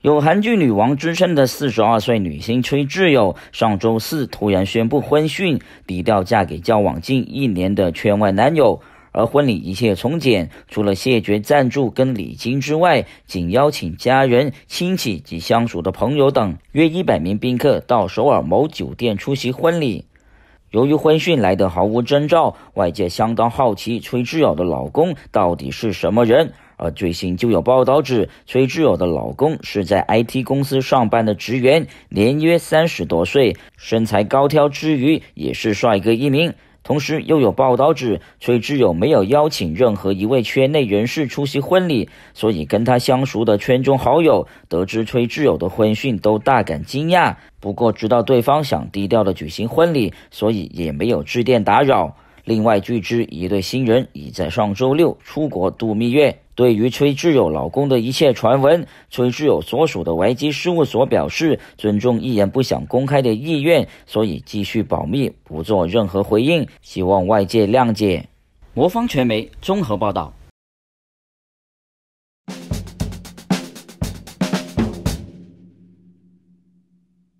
有韩剧女王之称的四十二岁女星崔智友，上周四突然宣布婚讯，低调嫁给交往近一年的圈外男友。而婚礼一切从简，除了谢绝赞助跟礼金之外，仅邀请家人、亲戚及相熟的朋友等约一百名宾客到首尔某酒店出席婚礼。由于婚讯来得毫无征兆，外界相当好奇崔智友的老公到底是什么人。而最新就有报道指，崔智友的老公是在 IT 公司上班的职员，年约三十多岁，身材高挑之余也是帅哥一名。同时又有报道指，崔智友没有邀请任何一位圈内人士出席婚礼，所以跟他相熟的圈中好友得知崔智友的婚讯都大感惊讶。不过知道对方想低调的举行婚礼，所以也没有致电打扰。另外据知，一对新人已在上周六出国度蜜月。对于崔智友老公的一切传闻，崔智友所属的维基事务所表示尊重艺人不想公开的意愿，所以继续保密，不做任何回应，希望外界谅解。魔方传媒综合报道。